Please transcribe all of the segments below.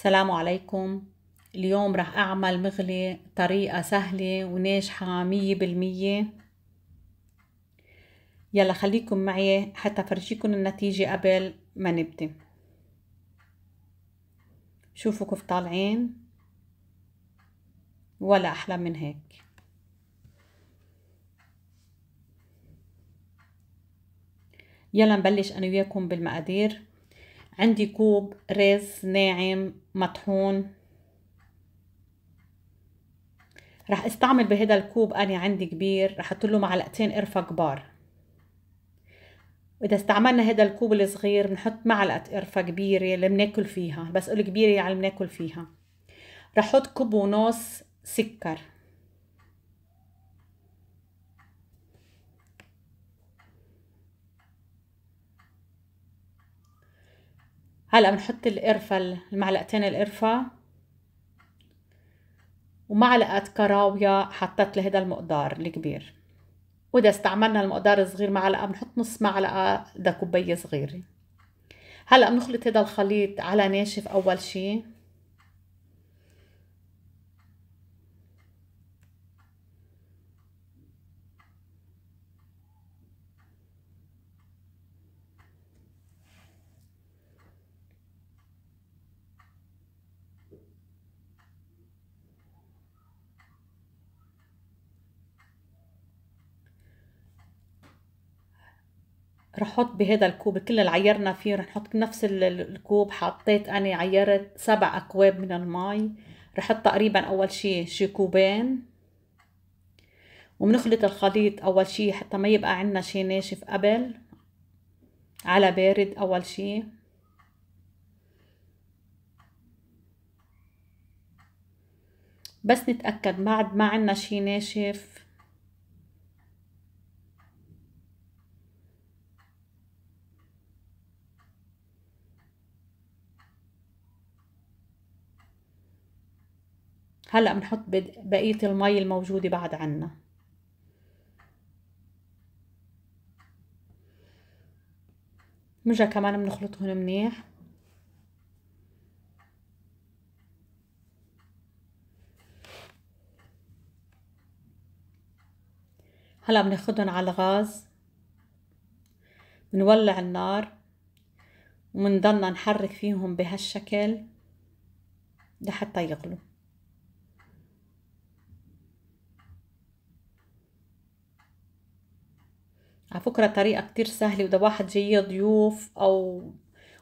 السلام عليكم اليوم رح أعمل مغلي طريقة سهلة وناجحة مية بالمية يلا خليكم معي حتى فرجيكم النتيجة قبل ما نبدأ شوفوا كيف طالعين ولا أحلى من هيك يلا نبلش أنا وياكم بالمقادير عندي كوب رز ناعم مطحون رح استعمل بهذا الكوب انا عندي كبير رح احط له معلقتين قرفه كبار واذا استعملنا هذا الكوب الصغير بنحط معلقه قرفه كبيره اللي بناكل فيها بس قول كبيره يعني بناكل فيها رح احط كوب ونص سكر هلا بنحط القرفة المعلقتين القرفة ومعلقة كراوية حطت لهذا المقدار الكبير وإذا استعملنا المقدار الصغير معلقة بنحط نص معلقة لكوباية صغيرة هلا بنخلط هذا الخليط على ناشف أول شي رح حط بهذا الكوب الكل اللي عيرنا فيه رح نحط نفس الكوب حطيت انا عيرت سبع اكواب من المي رح حط تقريبا اول شي شي كوبين وبنخلط الخليط اول شي حتى ما يبقى عندنا شي ناشف قبل على بارد اول شي بس نتأكد بعد ما عندنا شي ناشف هلأ بنحط بقية المي الموجودة بعد عنا بنرجع كمان بنخلطهم منيح هلا بناخدهم على الغاز بنولع النار ومنضلنا نحرك فيهم بهالشكل لحتى يغلوا على فكرة طريقة كتير سهلة وده واحد جاي ضيوف أو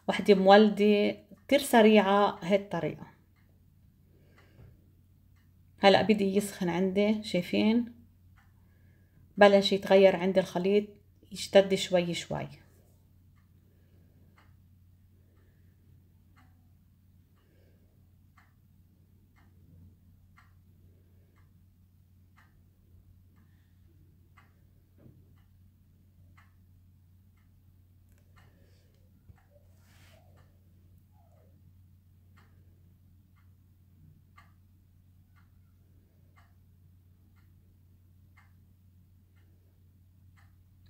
وحدة مولدة كتير سريعة هاي الطريقة هلأ بدي يسخن عندي شايفين بلش يتغير عندي الخليط يشتد شوي شوي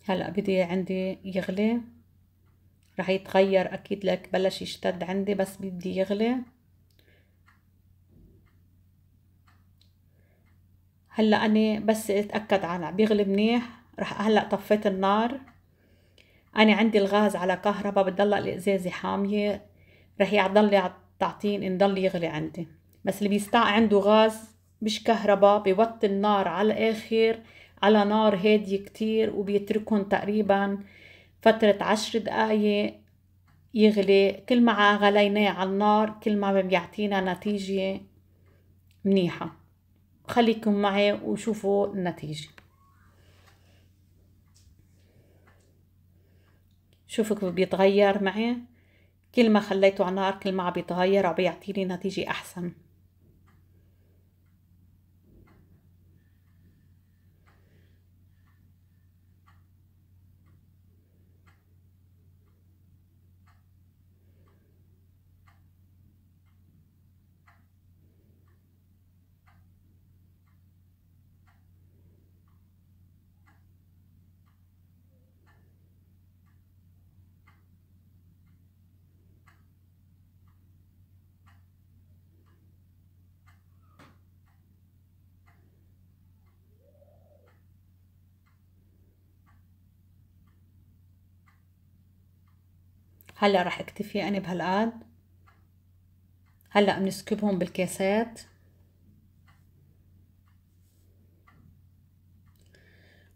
هلا بدي عندي يغلي رح يتغير اكيد لك بلش يشتد عندي بس بدي يغلي هلا انا بس اتاكد عن بيغلي منيح رح هلا طفيت النار انا عندي الغاز على كهرباء بتضل الازازه حاميه رح يضل تعطين ضل يغلي عندي بس اللي بيستع عنده غاز مش كهرباء بيوطي النار على الاخر على نار هادية كتير وبيتركهم تقريبا فترة عشر دقايق يغلي كل ما غليناه على النار كل ما بيعطينا نتيجة منيحة خليكم معي وشوفوا النتيجة شوفوا كيف بيتغير معي كل ما خليته على النار كل ما بيتغير وبيعطيني نتيجة أحسن هلا رح اكتفي انا بهالقد هلا بنسكبهم بالكاسات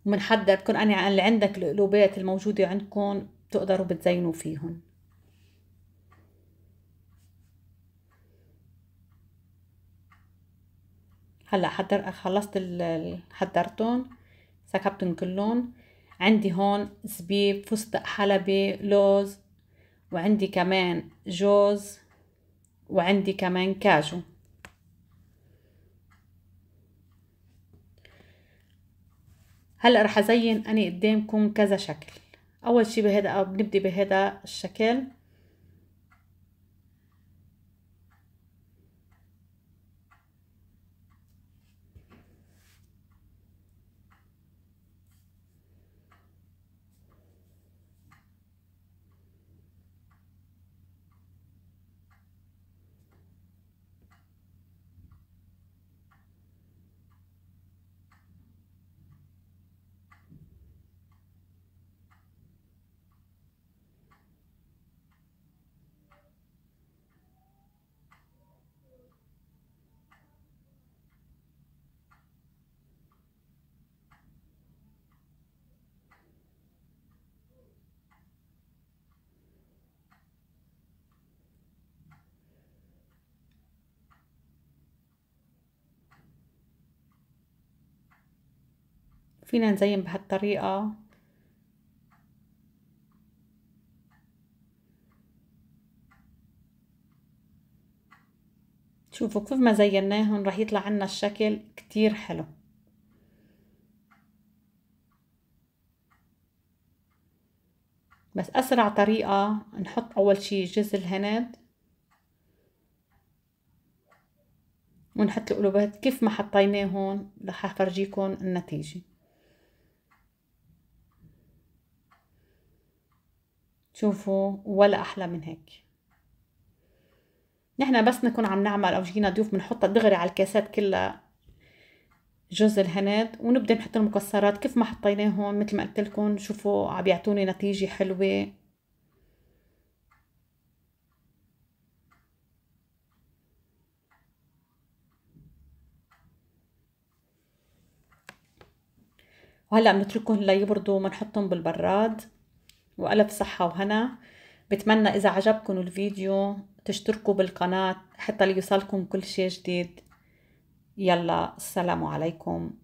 ومنحضر كون انا اللي عندك القلوبات الموجوده عندكم بتقدروا بتزينوا فيهم هلا حضر خلصت حضرتهم سكبتهم كلهم عندي هون زبيب فستق حلبي لوز وعندي كمان جوز وعندي كمان كاجو هلا رح ازين انا قدامكم كذا شكل اول شي بهذا بنبدا بهذا الشكل فينا نزين بهالطريقة شوفوا كيف ما زيناهم رح يطلع عنا الشكل كتير حلو بس أسرع طريقة نحط أول شي جزء الهند ونحط القلوبات كيف ما حطيناهم رح أفرجيكم النتيجة شوفوا ولا أحلى من هيك نحن بس نكون عم نعمل أو جينا ضيوف بنحطها دغري على الكاسات كلها جوز الهند ونبدأ نحط المكسرات كيف ما حطيناهم مثل ما قلت لكم شوفوا عم يعطوني نتيجة حلوة وهلا بنتركهم ليبردوا نحطهم بالبراد وألف صحة وهنا بتمنى إذا عجبكم الفيديو تشتركوا بالقناة حتى ليصلكم كل شيء جديد يلا السلام عليكم